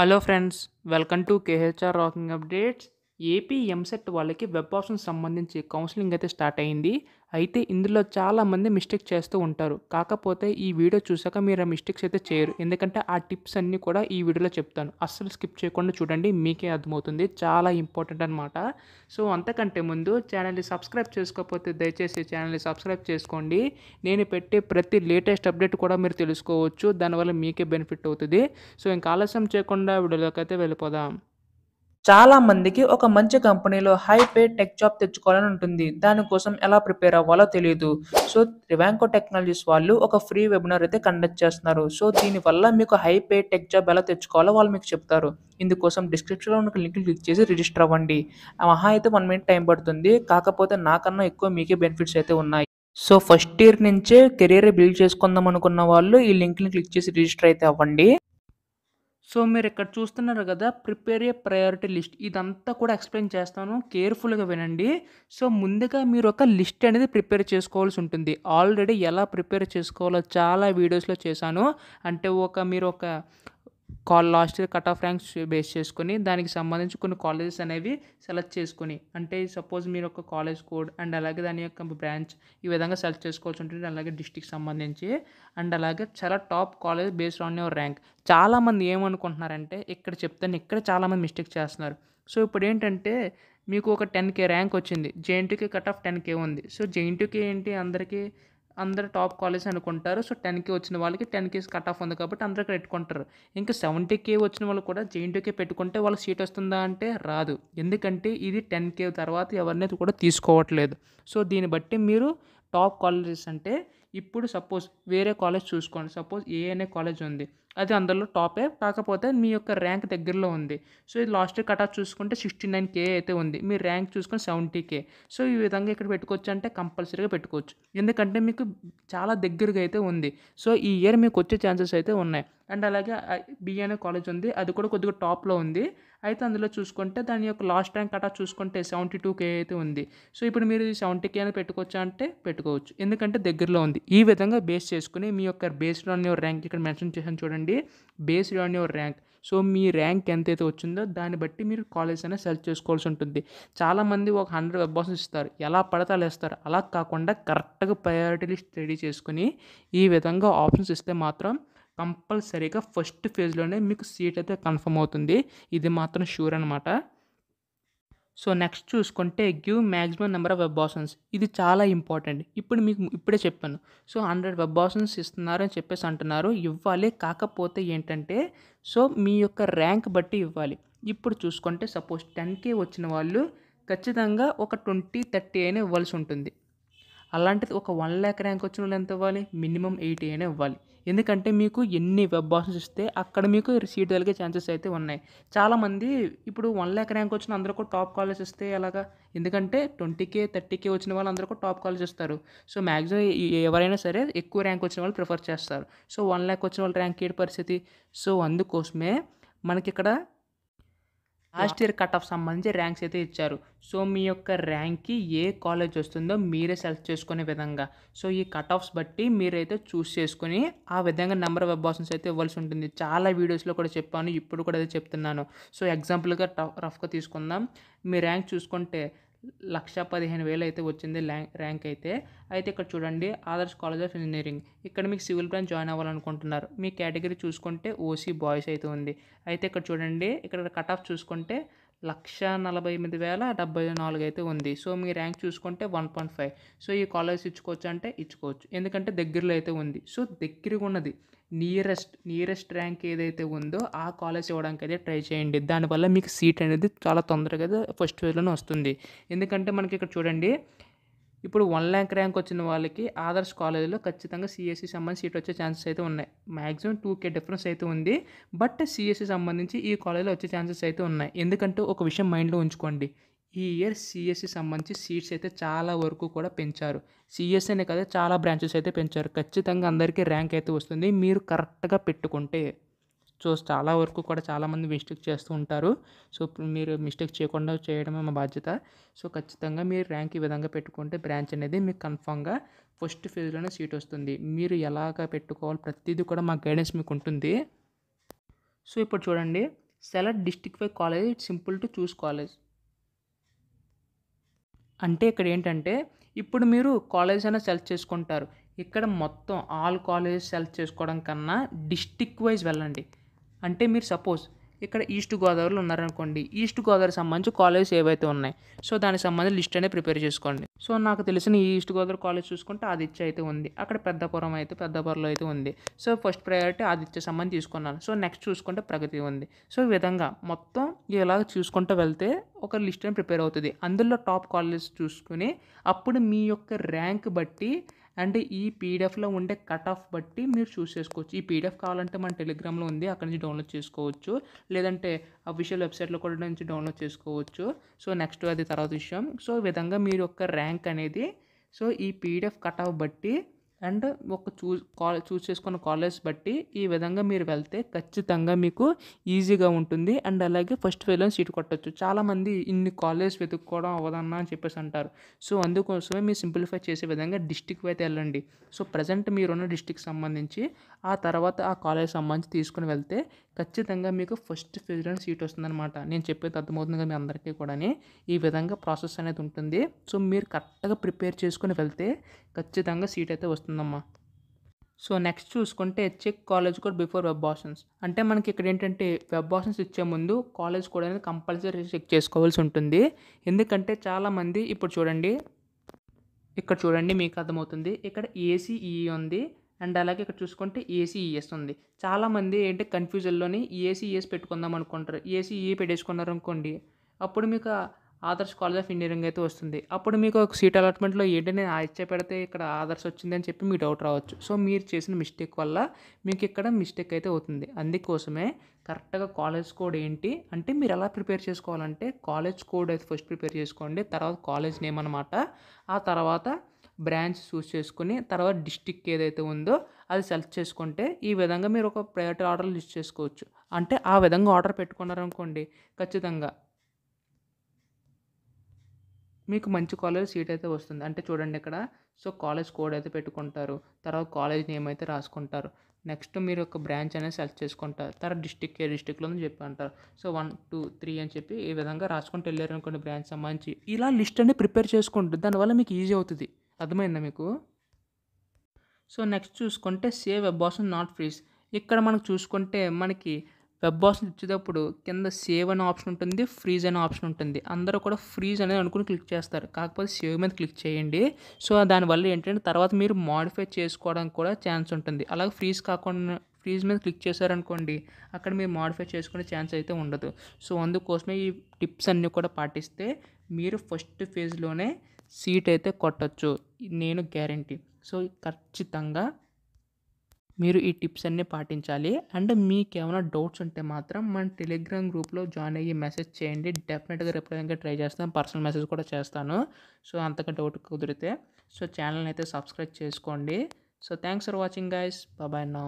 hello friends welcome to K H R rocking updates A P EAMCET వాళ్ళకి web option సంబంధించి counselling అయితే start అయింది అయితే ఇందులో చాలామంది మిస్టేక్ చేస్తూ ఉంటారు కాకపోతే ఈ వీడియో చూసాక మీరు ఆ మిస్టేక్స్ అయితే చేయరు ఎందుకంటే ఆ టిప్స్ అన్నీ కూడా ఈ వీడియోలో చెప్తాను అస్సలు స్కిప్ చేయకుండా చూడండి మీకే అర్థమవుతుంది చాలా ఇంపార్టెంట్ అనమాట సో అంతకంటే ముందు ఛానల్ని సబ్స్క్రైబ్ చేసుకోకపోతే దయచేసి ఛానల్ని సబ్స్క్రైబ్ చేసుకోండి నేను పెట్టే ప్రతి లేటెస్ట్ అప్డేట్ కూడా మీరు తెలుసుకోవచ్చు దానివల్ల మీకే బెనిఫిట్ అవుతుంది సో ఇంకా ఆలస్యం చేయకుండా వీడియోలోకి అయితే వెళ్ళిపోదాం చాలా మందికి ఒక మంచి కంపెనీలో హై పే టెక్ జాబ్ తెచ్చుకోవాలని ఉంటుంది దానికోసం ఎలా ప్రిపేర్ అవ్వాలో తెలియదు సో రివాంకో టెక్నాలజీస్ వాళ్ళు ఒక ఫ్రీ వెబినార్ అయితే కండక్ట్ చేస్తున్నారు సో దీనివల్ల మీకు హై పే టెక్ జాబ్ ఎలా తెచ్చుకోవాలో వాళ్ళు మీకు చెప్తారు ఇందుకోసం డిస్క్రిప్షన్లో ఉన్న లింక్ క్లిక్ చేసి రిజిస్టర్ అవ్వండి మహా అయితే వన్ మినిట్ టైం పడుతుంది కాకపోతే నాకన్నా ఎక్కువ మీకే బెనిఫిట్స్ అయితే ఉన్నాయి సో ఫస్ట్ ఇయర్ నుంచే కెరీర్ బిల్డ్ చేసుకుందాం అనుకున్న వాళ్ళు ఈ లింక్ని క్లిక్ చేసి రిజిస్టర్ అయితే అవ్వండి సో మీరు ఇక్కడ చూస్తున్నారు కదా ప్రిపేర్ ఏ ప్రయారిటీ లిస్ట్ ఇదంతా కూడా ఎక్స్ప్లెయిన్ చేస్తాను కేర్ఫుల్గా వినండి సో ముందుగా మీరు ఒక లిస్ట్ అనేది ప్రిపేర్ చేసుకోవాల్సి ఉంటుంది ఆల్రెడీ ఎలా ప్రిపేర్ చేసుకోవాలో చాలా వీడియోస్లో చేశాను అంటే ఒక మీరు ఒక కాల్ last cut off ranks base చేసుకొని దానికి సంబంధించి కొన్ని కాలేజెస్ అనేవి సెలెక్ట్ చేసుకొని అంటే సపోజ్ మీరు ఒక కాలేజ్ కోడ్ అండ్ అలాగే దాని యొక్క బ్రాంచ్ ఈ విధంగా సెలెక్ట్ చేసుకోవాల్సి ఉంటుంది అలాగే డిస్టిక్ సంబంధించి అండ్ అలాగే చాలా top college based on your rank చాలామంది ఏమనుకుంటున్నారంటే ఇక్కడ చెప్తాను ఇక్కడ చాలామంది మిస్టేక్ చేస్తున్నారు సో ఇప్పుడు ఏంటంటే మీకు ఒక టెన్ కే ర్యాంక్ వచ్చింది జేఎన్టీకి కట్ ఆఫ్ టెన్ కే ఉంది సో జేఎన్టీకి ఏంటి అందరికీ అందరు టాప్ కాలేజ్ అనుకుంటారు సో టెన్ కే వచ్చిన వాళ్ళకి టెన్ కేస్ కట్ ఆఫ్ ఉంది కాబట్టి అందరు అక్కడ పెట్టుకుంటారు ఇంకా సెవెంటీ కే వచ్చిన వాళ్ళు కూడా జేఎన్టీకే పెట్టుకుంటే వాళ్ళ సీట్ వస్తుందా అంటే రాదు ఎందుకంటే ఇది టెన్ కే తర్వాత ఎవరినైతే కూడా తీసుకోవట్లేదు సో దీన్ని బట్టి మీరు టాప్ కాలేజెస్ అంటే ఇప్పుడు సపోజ్ వేరే కాలేజ్ చూసుకోండి సపోజ్ ఏ అనే కాలేజ్ ఉంది అది అందులో టాపే కాకపోతే మీ యొక్క ర్యాంక్ దగ్గరలో ఉంది సో ఇది లాస్ట్ ఇయర్ కట్ ఆఫ్ చూసుకుంటే సిక్స్టీ నైన్ కే అయితే ఉంది మీ ర్యాంక్ చూసుకొని సెవెంటీ కే సో ఈ విధంగా ఇక్కడ పెట్టుకోవచ్చు అంటే కంపల్సరీగా పెట్టుకోవచ్చు ఎందుకంటే మీకు చాలా దగ్గరగా అయితే ఉంది సో ఈ ఇయర్ మీకు వచ్చే ఛాన్సెస్ అయితే ఉన్నాయి అండ్ అలాగే బిఏ అనే కాలేజ్ ఉంది అది కూడా కొద్దిగా టాప్లో ఉంది అయితే అందులో చూసుకుంటే దాని యొక్క లాస్ట్ ర్యాంక్ అటా చూసుకుంటే సెవెంటీ టూ కే అయితే ఉంది సో ఇప్పుడు మీరు సెవెంటీ కే అని పెట్టుకోవచ్చా అంటే పెట్టుకోవచ్చు ఎందుకంటే దగ్గరలో ఉంది ఈ విధంగా బేస్ చేసుకుని మీ యొక్క బేస్డ్ ఆన్ యువర్ ర్యాంక్ ఇక్కడ మెన్షన్ చేసాను చూడండి based on your rank so మీ ర్యాంక్ ఎంత అయితే వచ్చిందో దాన్ని బట్టి మీరు కాలేజ్ అనేది సెలెక్ట్ చేసుకోవాల్సి ఉంటుంది చాలామంది ఒక హండ్రెడ్ వెబ్ ఇస్తారు ఎలా పడితే అలా ఇస్తారు అలా కాకుండా కరెక్ట్గా ప్రయారిటీ లిస్ట్ రెడీ చేసుకుని ఈ విధంగా ఆప్షన్స్ ఇస్తే మాత్రం కంపల్సరీగా ఫస్ట్ ఫేజ్లోనే మీకు సీట్ అయితే కన్ఫర్మ్ అవుతుంది ఇది మాత్రం షూర్ అనమాట సో నెక్స్ట్ చూసుకుంటే give maximum number of web options ఇది చాలా ఇంపార్టెంట్ ఇప్పుడు మీకు ఇప్పుడే చెప్పాను సో హండ్రెడ్ వెబ్ ఆప్షన్స్ ఇస్తున్నారు అని చెప్పేసి అంటున్నారు ఇవ్వాలి కాకపోతే ఏంటంటే సో మీ యొక్క ర్యాంక్ బట్టి ఇవ్వాలి ఇప్పుడు చూసుకుంటే సపోజ్ టెన్కే వచ్చిన వాళ్ళు ఖచ్చితంగా ఒక ట్వంటీ థర్టీ అయినా ఇవ్వాల్సి ఉంటుంది అలాంటిది ఒక వన్ ల్యాక్ ర్యాంక్ వచ్చిన వాళ్ళు ఎంత ఇవ్వాలి మినిమం ఎయిటీ అయినా ఇవ్వాలి ఎందుకంటే మీకు ఎన్ని వెబ్ ఆప్షన్స్ ఇస్తే అక్కడ మీకు సీట్ కలిగే ఛాన్సెస్ అయితే ఉన్నాయి చాలామంది ఇప్పుడు వన్ ల్యాక్ ర్యాంక్ వచ్చిన అందరూ కూడా టాప్ కాలేజ్ ఇస్తే ఎలాగా ఎందుకంటే ట్వంటీ కే థర్టీ కే వచ్చిన వాళ్ళు అందరూ కూడా టాప్ కాలేజ్ ఇస్తారు సో మ్యాక్సిమం ఎవరైనా సరే ఎక్కువ ర్యాంక్ వచ్చిన వాళ్ళు ప్రిఫర్ చేస్తారు సో వన్ ల్యాక్ వచ్చిన వాళ్ళు ర్యాంక్ ఏడు పరిస్థితి సో అందుకోసమే మనకి ఇక్కడ లాస్ట్ ఇయర్ కట్ ఆఫ్ సంబంధించి ర్యాంక్స్ అయితే ఇచ్చారు సో మీ యొక్క ర్యాంక్కి ఏ కాలేజ్ వస్తుందో మీరే సెలెక్ట్ చేసుకునే విధంగా సో ఈ కట్ ఆఫ్స్ బట్టి మీరైతే చూస్ చేసుకుని ఆ విధంగా నెంబర్ ఆఫ్ ఆప్షన్స్ అయితే ఇవ్వాల్సి ఉంటుంది చాలా వీడియోస్లో కూడా చెప్పాను ఇప్పుడు కూడా అయితే చెప్తున్నాను సో ఎగ్జాంపుల్గా రఫ్గా తీసుకుందాం మీ ర్యాంక్ చూసుకుంటే లక్ష పదిహేను వేలు అయితే వచ్చింది ర్యాంక్ అయితే అయితే ఇక్కడ చూడండి ఆదర్శ్ కాలేజ్ ఆఫ్ ఇంజనీరింగ్ ఇక్కడ మీకు సివిల్ బ్రాంచ్ జాయిన్ అవ్వాలనుకుంటున్నారు మీ కేటగిరీ చూసుకుంటే ఓసీ బాయ్స్ అయితే ఉంది అయితే ఇక్కడ చూడండి ఇక్కడ కట్ ఆఫ్ చూసుకుంటే లక్ష నలభై ఎనిమిది వేల డెబ్బై నాలుగు అయితే ఉంది సో మీ ర్యాంక్ చూసుకుంటే వన్ పాయింట్ ఫైవ్ సో ఈ కాలేజ్ ఇచ్చుకోవచ్చు అంటే ఇచ్చుకోవచ్చు ఎందుకంటే దగ్గరలో అయితే ఉంది సో దగ్గరగా ఉన్నది నియరెస్ట్ నియరెస్ట్ ర్యాంక్ ఏదైతే ఉందో ఆ కాలేజ్ ఇవ్వడానికి అయితే ట్రై చేయండి దానివల్ల మీకు సీట్ అనేది చాలా తొందరగా ఫస్ట్ ఫేజ్లోనే వస్తుంది ఎందుకంటే మనకి ఇక్కడ చూడండి ఇప్పుడు వన్ ల్యాంక్ ర్యాంక్ వచ్చిన వాళ్ళకి ఆదర్శ్ కాలేజీలో ఖచ్చితంగా సిఎస్సి e సంబంధించి సీట్ వచ్చే ఛాన్సెస్ అయితే ఉన్నాయి మ్యాక్సిమం టూ కే డిఫరెన్స్ అయితే ఉంది బట్ సిఎస్సి e సంబంధించి ఈ కాలేజీలో వచ్చే ఛాన్సెస్ అయితే ఉన్నాయి ఎందుకంటే ఒక విషయం మైండ్లో ఉంచుకోండి ఈ ఇయర్ సిఎస్సి e సంబంధించి సీట్స్ అయితే చాలా వరకు కూడా పెంచారు e అనే కదా చాలా బ్రాంచెస్ అయితే పెంచారు ఖచ్చితంగా అందరికీ ర్యాంక్ అయితే వస్తుంది మీరు కరెక్ట్గా పెట్టుకుంటే సో చాలా వరకు కూడా చాలామంది మిస్టేక్ చేస్తూ ఉంటారు సో మీరు మిస్టేక్ చేయకుండా చేయడమే మా బాధ్యత సో ఖచ్చితంగా మీరు ర్యాంక్ ఈ విధంగా పెట్టుకుంటే బ్రాంచ్ అనేది మీకు కన్ఫామ్గా ఫస్ట్ ఫేజ్లోనే సీట్ వస్తుంది మీరు ఎలాగ పెట్టుకోవాలి ప్రతిదీ కూడా మా గైడెన్స్ మీకు ఉంటుంది సో ఇప్పుడు చూడండి select district wise college simple to choose college అంటే ఇక్కడ ఏంటంటే ఇప్పుడు మీరు కాలేజ్ అయినా సెలెక్ట్ చేసుకుంటారు ఇక్కడ మొత్తం ఆల్ కాలేజెస్ సెలెక్ట్ చేసుకోవడం కన్నా డిస్టిక్ వైజ్ వెళ్ళండి అంటే మీరు సపోజ్ ఇక్కడ ఈస్ట్ గోదావరిలో ఉన్నారనుకోండి ఈస్ట్ గోదావరి సంబంధించి కాలేజెస్ ఏవైతే ఉన్నాయి సో దానికి సంబంధించి లిస్ట్ అనేది ప్రిపేర్ చేసుకోండి సో నాకు తెలిసిన ఈస్ట్ గోదావరి కాలేజ్ చూసుకుంటే ఆదిత్య అయితే ఉంది అక్కడ పెద్దపురం అయితే పెద్దపురంలో అయితే ఉంది సో ఫస్ట్ ప్రయారిటీ ఆదిత్య సంబంధం తీసుకున్నాను సో నెక్స్ట్ చూసుకుంటే ప్రగతి ఉంది సో ఈ విధంగా మొత్తం ఇలా చూసుకుంటూ వెళ్తే ఒక లిస్ట్ ప్రిపేర్ అవుతుంది అందులో టాప్ కాలేజెస్ చూసుకుని అప్పుడు మీ యొక్క ర్యాంక్ బట్టి అండ్ ఈ పీడిఎఫ్లో ఉండే కట్ ఆఫ్ బట్టి మీరు చూస్ చేసుకోవచ్చు ఈ పీడిఎఫ్ కావాలంటే మన టెలిగ్రామ్లో ఉంది అక్కడి నుంచి డౌన్లోడ్ చేసుకోవచ్చు లేదంటే అఫీషియల్ వెబ్సైట్లో కూడా నుంచి డౌన్లోడ్ చేసుకోవచ్చు సో నెక్స్ట్ అది తర్వాత విషయం సో విధంగా మీరు యొక్క ర్యాంక్ అనేది సో ఈ పీడిఎఫ్ కట్ ఆఫ్ బట్టి అండ్ ఒక చూ కాలేజ్ చూస్ చేసుకున్న కాలేజ్ బట్టి ఈ విధంగా మీరు వెళ్తే ఖచ్చితంగా మీకు ఈజీగా ఉంటుంది అండ్ అలాగే ఫస్ట్ ఫెయిల్లో సీట్ కొట్టచ్చు చాలామంది ఇన్ని కాలేజ్ వెతుక్కోవడం అవ్వదన్నా అని చెప్పేసి అంటారు సో అందుకోసమే మీరు సింప్లిఫై చేసే విధంగా డిస్టిక్ అయితే వెళ్ళండి సో ప్రజెంట్ మీరున్న డిస్టిక్ సంబంధించి ఆ తర్వాత ఆ కాలేజ్ సంబంధించి తీసుకుని వెళ్తే ఖచ్చితంగా మీకు ఫస్ట్ ప్రెసిడెంట్ సీట్ వస్తుందన్నమాట నేను చెప్పేది అర్థమవుతుంది కదా మీ అందరికీ కూడా ఈ విధంగా ప్రాసెస్ అనేది ఉంటుంది సో మీరు కరెక్ట్గా ప్రిపేర్ చేసుకుని వెళ్తే ఖచ్చితంగా సీట్ అయితే వస్తుందమ్మా సో నెక్స్ట్ చూసుకుంటే చెక్ కాలేజ్ కూడా బిఫోర్ వెబ్ ఆప్షన్స్ అంటే మనకి ఇక్కడ ఏంటంటే వెబ్ ఆప్షన్స్ ఇచ్చే ముందు కాలేజ్ కూడా అనేది కంపల్సరీ చెక్ చేసుకోవాల్సి ఉంటుంది ఎందుకంటే చాలామంది ఇప్పుడు చూడండి ఇక్కడ చూడండి మీకు అర్థమవుతుంది ఇక్కడ ఏసీఈ e e ఉంది అండ్ అలాగే ఇక్కడ చూసుకుంటే ఏసీ ఈఎస్ e ఉంది చాలామంది ఏంటి కన్ఫ్యూజన్లోని ఈఎస్ e పెట్టుకుందాం అనుకుంటారు ఈఎస్ఈఈ e పెట్టేసుకున్నారు అనుకోండి అప్పుడు మీకు ఆదర్శ్ కాలేజ్ ఆఫ్ ఇంజనీరింగ్ అయితే వస్తుంది అప్పుడు మీకు ఒక సీట్ అలాట్మెంట్లో ఏంటి నేను ఇచ్చే పెడితే ఇక్కడ ఆదర్శ్ వచ్చింది అని చెప్పి మీ డౌట్ రావచ్చు సో మీరు చేసిన మిస్టేక్ వల్ల మీకు ఇక్కడ మిస్టేక్ అయితే అవుతుంది అందుకోసమే కరెక్ట్గా కాలేజ్ కోడ్ ఏంటి అంటే మీరు ఎలా ప్రిపేర్ చేసుకోవాలంటే కాలేజ్ కోడ్ అయితే ఫస్ట్ ప్రిపేర్ చేసుకోండి తర్వాత కాలేజ్ నేమ్ అనమాట ఆ తర్వాత బ్రాంచ్ చూస్ చేసుకుని తర్వాత డిస్టిక్ ఏదైతే ఉందో అది సెలెక్ట్ చేసుకుంటే ఈ విధంగా మీరు ఒక ప్రయారిటీ ఆర్డర్ లిస్ట్ చేసుకోవచ్చు అంటే ఆ విధంగా ఆర్డర్ పెట్టుకున్నారనుకోండి ఖచ్చితంగా మీకు మంచి కాలేజ్ సీట్ అయితే వస్తుంది అంటే చూడండి ఇక్కడ సో కాలేజ్ కోడ్ అయితే పెట్టుకుంటారు తర్వాత కాలేజ్ నేమ్ అయితే రాసుకుంటారు నెక్స్ట్ మీరు ఒక బ్రాంచ్ అనేది సెలెక్ట్ చేసుకుంటారు తర్వాత డిస్టిక్ ఏ డిస్టిక్లో చెప్పి అంటారు సో వన్ టూ త్రీ అని చెప్పి ఈ విధంగా రాసుకుంటూ వెళ్ళారు అనుకోండి బ్రాంచ్ సంబంధించి ఇలా లిస్ట్ అనేది ప్రిపేర్ చేసుకుంటుంది దానివల్ల మీకు ఈజీ అవుతుంది అర్థమైందా మీకు సో నెక్స్ట్ చూసుకుంటే save web option not freeze ఇక్కడ మనకు చూసుకుంటే మనకి వెబ్ ఆప్షన్ ఇచ్చేటప్పుడు కింద సేవ్ అనే ఆప్షన్ ఉంటుంది ఫ్రీజ్ అనే ఆప్షన్ ఉంటుంది అందరూ కూడా ఫ్రీజ్ అనేది అనుకుని క్లిక్ చేస్తారు కాకపోతే సేవ్ మీద క్లిక్ చేయండి సో దానివల్ల ఏంటంటే తర్వాత మీరు మాడిఫై చేసుకోవడానికి కూడా ఛాన్స్ ఉంటుంది అలాగే ఫ్రీజ్ కాకుండా ఫ్రీజ్ మీద క్లిక్ చేశారనుకోండి అక్కడ మీరు మాడిఫై చేసుకునే ఛాన్స్ అయితే ఉండదు సో అందుకోసమే ఈ టిప్స్ అన్నీ కూడా పాటిస్తే మీరు ఫస్ట్ ఫేజ్లోనే సీట్ అయితే కొట్టచ్చు నేను గ్యారంటీ సో ఖచ్చితంగా మీరు ఈ టిప్స్ అన్నీ పాటించాలి అండ్ మీకు ఏమైనా డౌట్స్ ఉంటే మాత్రం మన టెలిగ్రామ్ గ్రూప్లో జాయిన్ అయ్యి మెసేజ్ చేయండి డెఫినెట్గా రిప్లై ఇంకా ట్రై చేస్తాను పర్సనల్ మెసేజ్ కూడా చేస్తాను సో అంతగా డౌట్ కుదిరితే సో ఛానల్ని అయితే సబ్స్క్రైబ్ చేసుకోండి so thanks for watching guys బాబాయ్ నా